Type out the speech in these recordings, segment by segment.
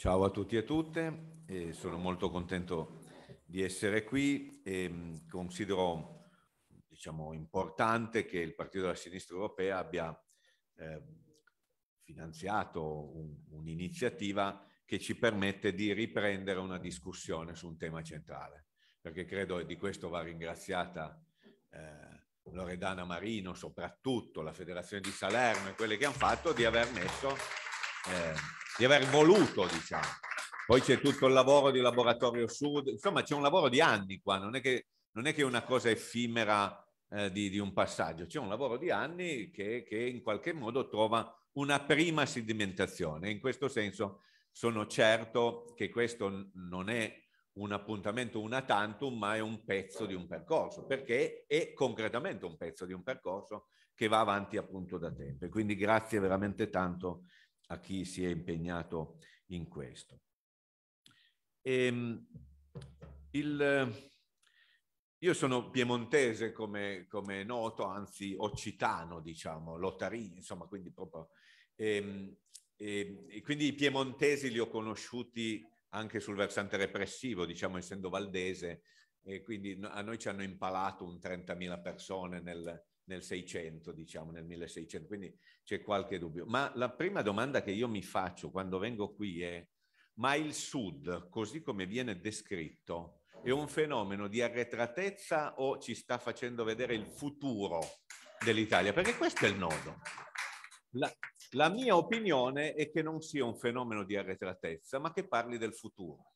Ciao a tutti e a tutte, eh, sono molto contento di essere qui e mm, considero diciamo, importante che il Partito della Sinistra Europea abbia eh, finanziato un'iniziativa che ci permette di riprendere una discussione su un tema centrale, perché credo e di questo va ringraziata eh, Loredana Marino, soprattutto la Federazione di Salerno e quelle che hanno fatto di aver messo eh, di aver voluto, diciamo. Poi c'è tutto il lavoro di Laboratorio Sud, insomma c'è un lavoro di anni qua, non è che, non è, che è una cosa effimera eh, di, di, un passaggio, c'è un lavoro di anni che, che in qualche modo trova una prima sedimentazione. In questo senso sono certo che questo non è un appuntamento una tantum, ma è un pezzo di un percorso, perché è concretamente un pezzo di un percorso che va avanti appunto da tempo. quindi grazie veramente tanto a chi si è impegnato in questo. E, ehm, il, io sono piemontese come, come, noto, anzi occitano, diciamo, lottarini, insomma, quindi proprio... E, ehm, e, ehm, e quindi i piemontesi li ho conosciuti anche sul versante repressivo, diciamo, essendo valdese, e quindi a noi ci hanno impalato un 30.000 persone nel, nel 600, diciamo, nel 1600, quindi c'è qualche dubbio. Ma la prima domanda che io mi faccio quando vengo qui è, ma il Sud, così come viene descritto, è un fenomeno di arretratezza o ci sta facendo vedere il futuro dell'Italia? Perché questo è il nodo. La, la mia opinione è che non sia un fenomeno di arretratezza, ma che parli del futuro.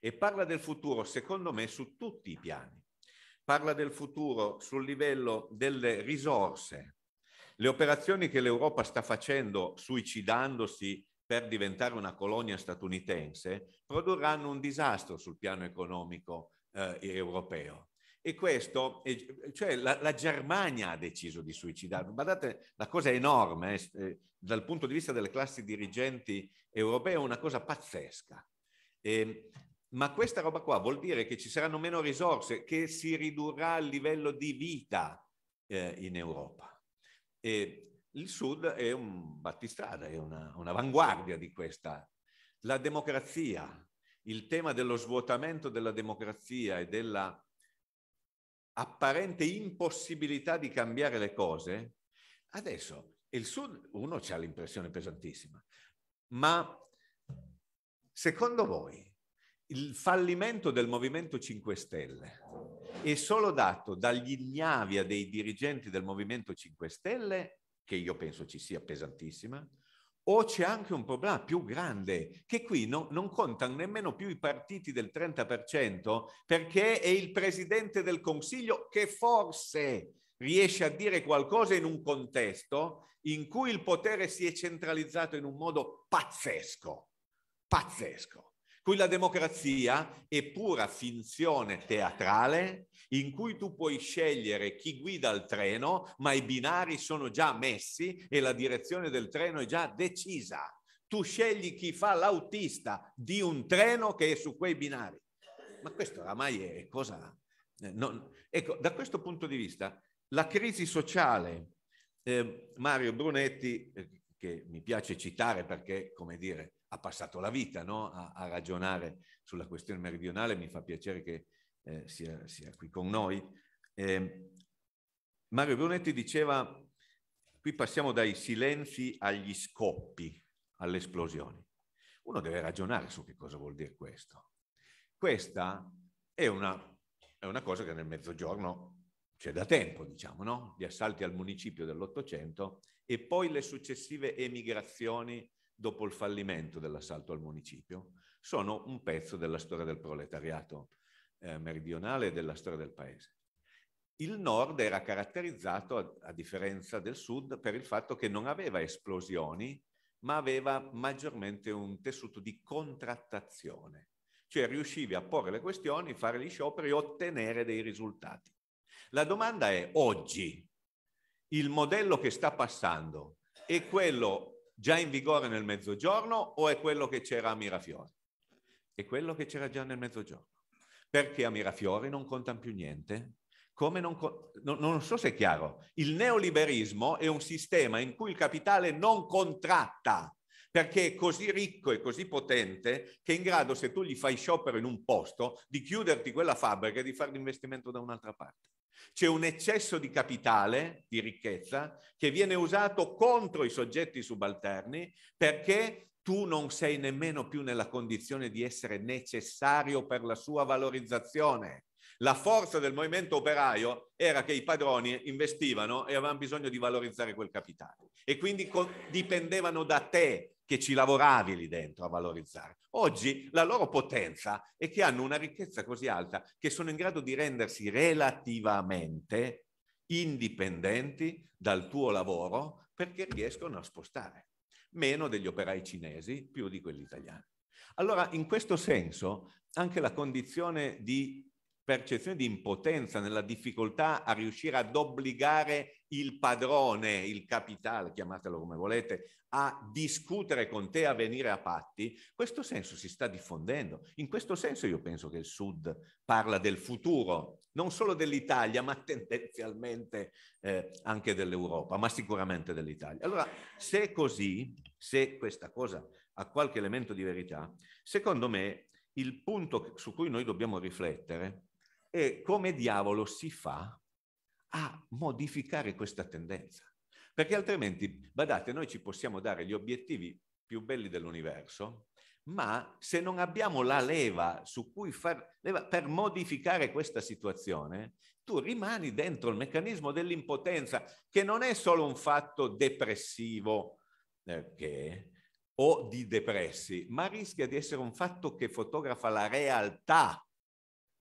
E parla del futuro, secondo me, su tutti i piani parla del futuro sul livello delle risorse. Le operazioni che l'Europa sta facendo suicidandosi per diventare una colonia statunitense produrranno un disastro sul piano economico eh, europeo. E questo, cioè la, la, Germania ha deciso di suicidarlo. Guardate, la cosa è enorme, eh, eh, dal punto di vista delle classi dirigenti europee è una cosa pazzesca. E ehm, ma questa roba qua vuol dire che ci saranno meno risorse, che si ridurrà il livello di vita eh, in Europa. E il Sud è un battistrada, è una, un'avanguardia di questa. La democrazia, il tema dello svuotamento della democrazia e della apparente impossibilità di cambiare le cose, adesso il Sud, uno ha l'impressione pesantissima, ma secondo voi il fallimento del Movimento 5 Stelle è solo dato dall'ignavia dei dirigenti del Movimento 5 Stelle, che io penso ci sia pesantissima, o c'è anche un problema più grande, che qui no, non contano nemmeno più i partiti del 30% perché è il Presidente del Consiglio che forse riesce a dire qualcosa in un contesto in cui il potere si è centralizzato in un modo pazzesco, pazzesco cui la democrazia è pura finzione teatrale in cui tu puoi scegliere chi guida il treno, ma i binari sono già messi e la direzione del treno è già decisa. Tu scegli chi fa l'autista di un treno che è su quei binari. Ma questo oramai è cosa... Eh, non... Ecco, da questo punto di vista, la crisi sociale, eh, Mario Brunetti, eh, che mi piace citare perché, come dire, ha passato la vita no? a, a, ragionare sulla questione meridionale, mi fa piacere che eh, sia, sia, qui con noi. Eh, Mario Brunetti diceva, qui passiamo dai silenzi agli scoppi, alle esplosioni. Uno deve ragionare su che cosa vuol dire questo. Questa è una, è una cosa che nel mezzogiorno c'è da tempo, diciamo, no? gli assalti al municipio dell'Ottocento e poi le successive emigrazioni dopo il fallimento dell'assalto al municipio, sono un pezzo della storia del proletariato eh, meridionale e della storia del paese. Il nord era caratterizzato, a, a differenza del sud, per il fatto che non aveva esplosioni, ma aveva maggiormente un tessuto di contrattazione, cioè riuscivi a porre le questioni, fare gli scioperi e ottenere dei risultati. La domanda è oggi, il modello che sta passando è quello già in vigore nel mezzogiorno o è quello che c'era a Mirafiori? È quello che c'era già nel mezzogiorno. Perché a Mirafiori non contano più niente? Come Non, co- non, non so se è chiaro. Il neoliberismo è un sistema in cui il capitale non contratta perché è così ricco e così potente che è in grado, se tu gli fai sciopero in un posto, di chiuderti quella fabbrica e di fare l'investimento da un'altra parte. C'è un eccesso di capitale, di ricchezza, che viene usato contro i soggetti subalterni perché tu non sei nemmeno più nella condizione di essere necessario per la sua valorizzazione. La forza del movimento operaio era che i padroni investivano e avevano bisogno di valorizzare quel capitale e quindi dipendevano da te che ci lavoravi lì dentro a valorizzare. Oggi la loro potenza è che hanno una ricchezza così alta che sono in grado di rendersi relativamente indipendenti dal tuo lavoro perché riescono a spostare meno degli operai cinesi, più di quelli italiani. Allora, in questo senso, anche la condizione di percezione di impotenza, nella difficoltà a riuscire ad obbligare il padrone, il capitale, chiamatelo come volete, a discutere con te, a venire a patti, questo senso si sta diffondendo. In questo senso io penso che il Sud parla del futuro, non solo dell'Italia, ma tendenzialmente eh, anche dell'Europa, ma sicuramente dell'Italia. Allora, se è così, se questa cosa ha qualche elemento di verità, secondo me il punto su cui noi dobbiamo riflettere è come diavolo si fa a modificare questa tendenza. Perché altrimenti, badate, noi ci possiamo dare gli obiettivi più belli dell'universo, ma se non abbiamo la leva su cui far leva per modificare questa situazione, tu rimani dentro il meccanismo dell'impotenza, che non è solo un fatto depressivo eh, o di depressi, ma rischia di essere un fatto che fotografa la realtà.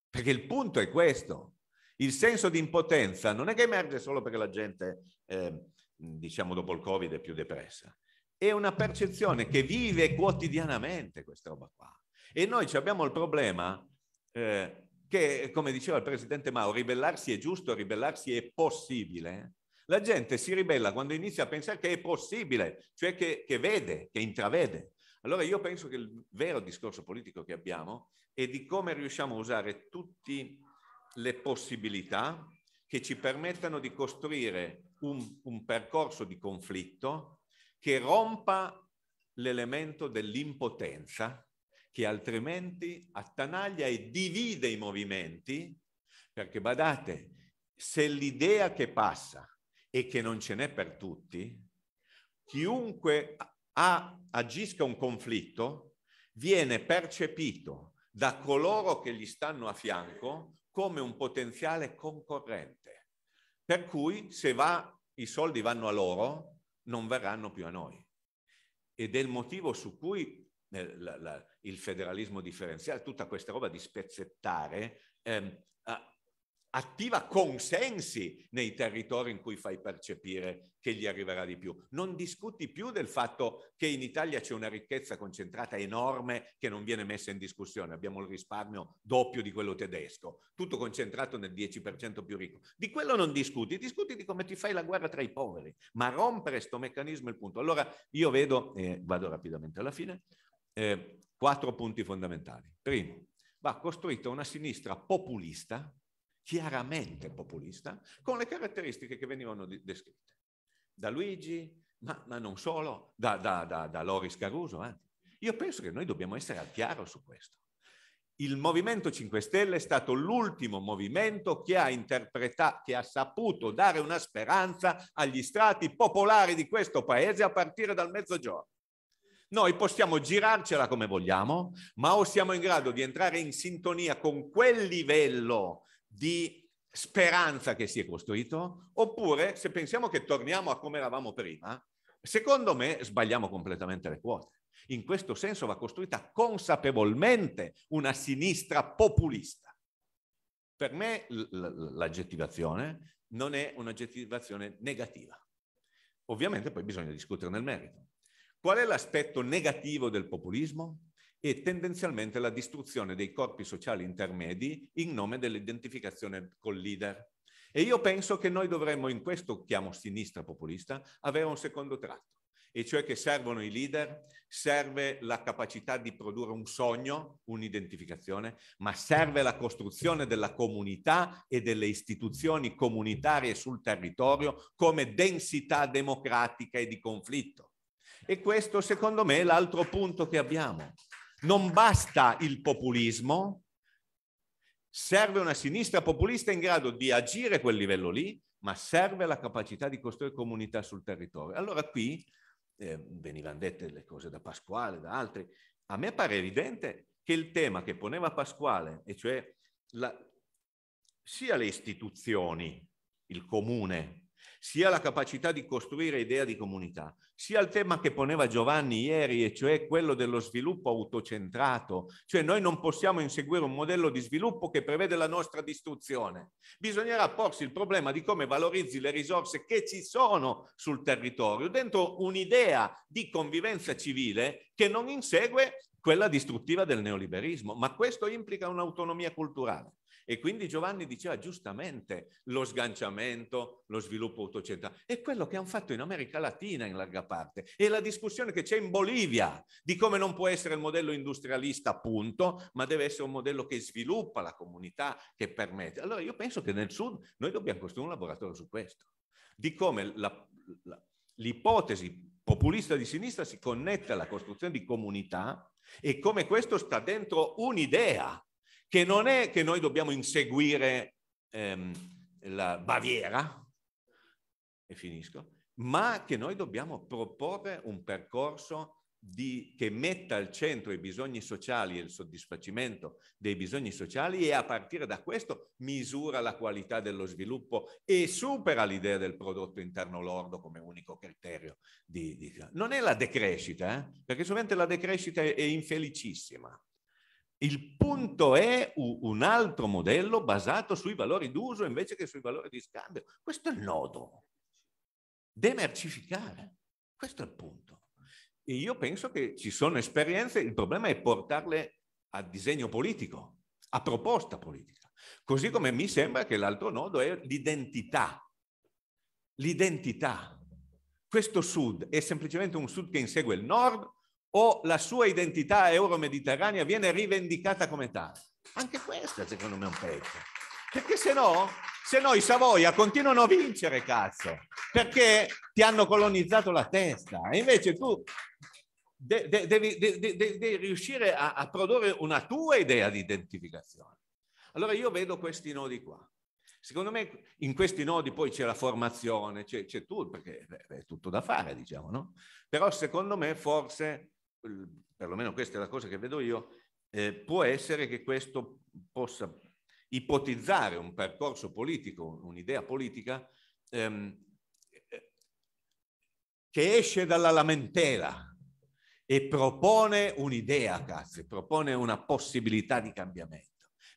Perché il punto è questo. Il senso di impotenza non è che emerge solo perché la gente eh, diciamo dopo il Covid, è più depressa. È una percezione che vive quotidianamente questa roba qua. E noi abbiamo il problema eh, che, come diceva il presidente Mao, ribellarsi è giusto, ribellarsi è possibile. La gente si ribella quando inizia a pensare che è possibile, cioè che, che vede, che intravede. Allora io penso che il vero discorso politico che abbiamo è di come riusciamo a usare tutte le possibilità che ci permettano di costruire un, un percorso di conflitto che rompa l'elemento dell'impotenza che altrimenti attanaglia e divide i movimenti, perché badate, se l'idea che passa e che non ce n'è per tutti, chiunque ha, agisca un conflitto viene percepito da coloro che gli stanno a fianco come un potenziale concorrente. Per cui se va, i soldi vanno a loro, non verranno più a noi. Ed è il motivo su cui eh, il federalismo differenziale, tutta questa roba di spezzettare, eh, attiva consensi nei territori in cui fai percepire che gli arriverà di più. Non discuti più del fatto che in Italia c'è una ricchezza concentrata enorme che non viene messa in discussione. Abbiamo il risparmio doppio di quello tedesco, tutto concentrato nel 10% più ricco. Di quello non discuti, discuti di come ti fai la guerra tra i poveri, ma rompere questo meccanismo è il punto. Allora io vedo, e eh, vado rapidamente alla fine, eh, quattro punti fondamentali. Primo, va costruita una sinistra populista chiaramente populista, con le caratteristiche che venivano descritte da Luigi, ma, ma non solo, da, da, da, da Loris Caruso. Eh. Io penso che noi dobbiamo essere al chiaro su questo. Il Movimento 5 Stelle è stato l'ultimo movimento che ha interpretato, che ha saputo dare una speranza agli strati popolari di questo paese a partire dal mezzogiorno. Noi possiamo girarcela come vogliamo, ma o siamo in grado di entrare in sintonia con quel livello di speranza che si è costruito, oppure se pensiamo che torniamo a come eravamo prima, secondo me sbagliamo completamente le quote. In questo senso va costruita consapevolmente una sinistra populista. Per me l'aggettivazione non è un'aggettivazione negativa. Ovviamente poi bisogna discutere nel merito. Qual è l'aspetto negativo del populismo? e tendenzialmente la distruzione dei corpi sociali intermedi in nome dell'identificazione col leader. E io penso che noi dovremmo, in questo chiamo sinistra populista, avere un secondo tratto, e cioè che servono i leader, serve la capacità di produrre un sogno, un'identificazione, ma serve la costruzione della comunità e delle istituzioni comunitarie sul territorio come densità democratica e di conflitto. E questo, secondo me, è l'altro punto che abbiamo. Non basta il populismo, serve una sinistra populista in grado di agire a quel livello lì, ma serve la capacità di costruire comunità sul territorio. Allora qui eh, venivano dette le cose da Pasquale, da altri. A me pare evidente che il tema che poneva Pasquale, e cioè la, sia le istituzioni, il comune, sia la capacità di costruire idea di comunità, sia il tema che poneva Giovanni ieri, e cioè quello dello sviluppo autocentrato, cioè noi non possiamo inseguire un modello di sviluppo che prevede la nostra distruzione. Bisognerà porsi il problema di come valorizzi le risorse che ci sono sul territorio, dentro un'idea di convivenza civile che non insegue quella distruttiva del neoliberismo, ma questo implica un'autonomia culturale. E quindi Giovanni diceva giustamente lo sganciamento, lo sviluppo autocentrale. È quello che hanno fatto in America Latina in larga parte. E la discussione che c'è in Bolivia di come non può essere il modello industrialista, appunto, ma deve essere un modello che sviluppa la comunità, che permette. Allora io penso che nel Sud noi dobbiamo costruire un laboratorio su questo, di come la, la, l'ipotesi populista di sinistra si connette alla costruzione di comunità e come questo sta dentro un'idea che non è che noi dobbiamo inseguire ehm, la Baviera, e finisco, ma che noi dobbiamo proporre un percorso di, che metta al centro i bisogni sociali e il soddisfacimento dei bisogni sociali e a partire da questo misura la qualità dello sviluppo e supera l'idea del prodotto interno lordo come unico criterio. Di, di... Non è la decrescita, eh? perché solamente la decrescita è, è infelicissima. Il punto è un altro modello basato sui valori d'uso invece che sui valori di scambio. Questo è il nodo. Demercificare. Questo è il punto. E io penso che ci sono esperienze, il problema è portarle a disegno politico, a proposta politica. Così come mi sembra che l'altro nodo è l'identità. L'identità. Questo sud è semplicemente un sud che insegue il nord o la sua identità euro-mediterranea viene rivendicata come tale. Anche questa secondo me è un pezzo. Perché se no, se no i Savoia continuano a vincere, cazzo, perché ti hanno colonizzato la testa. E invece tu de- de- devi, de- devi, riuscire a-, a produrre una tua idea di identificazione. Allora io vedo questi nodi qua. Secondo me in questi nodi poi c'è la formazione, c'è, c'è tutto, perché è tutto da fare, diciamo, no? Però secondo me forse perlomeno questa è la cosa che vedo io, eh, può essere che questo possa ipotizzare un percorso politico, un'idea politica ehm, eh, che esce dalla lamentela e propone un'idea, cazzo, propone una possibilità di cambiamento.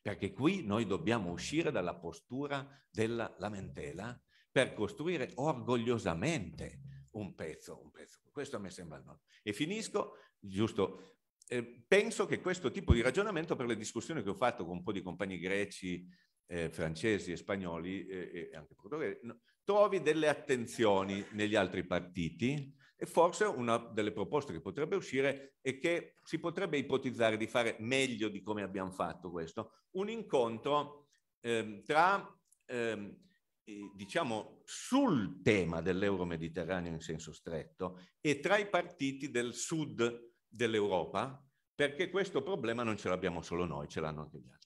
Perché qui noi dobbiamo uscire dalla postura della lamentela per costruire orgogliosamente un pezzo, un pezzo. Questo a me sembra il nodo. E finisco, giusto, eh, penso che questo tipo di ragionamento per le discussioni che ho fatto con un po' di compagni greci, eh, francesi e spagnoli eh, e anche portoghesi, no, trovi delle attenzioni negli altri partiti e forse una delle proposte che potrebbe uscire è che si potrebbe ipotizzare di fare meglio di come abbiamo fatto questo, un incontro ehm, tra... Ehm, diciamo, sul tema dell'euro mediterraneo in senso stretto e tra i partiti del sud dell'Europa, perché questo problema non ce l'abbiamo solo noi, ce l'hanno anche gli altri.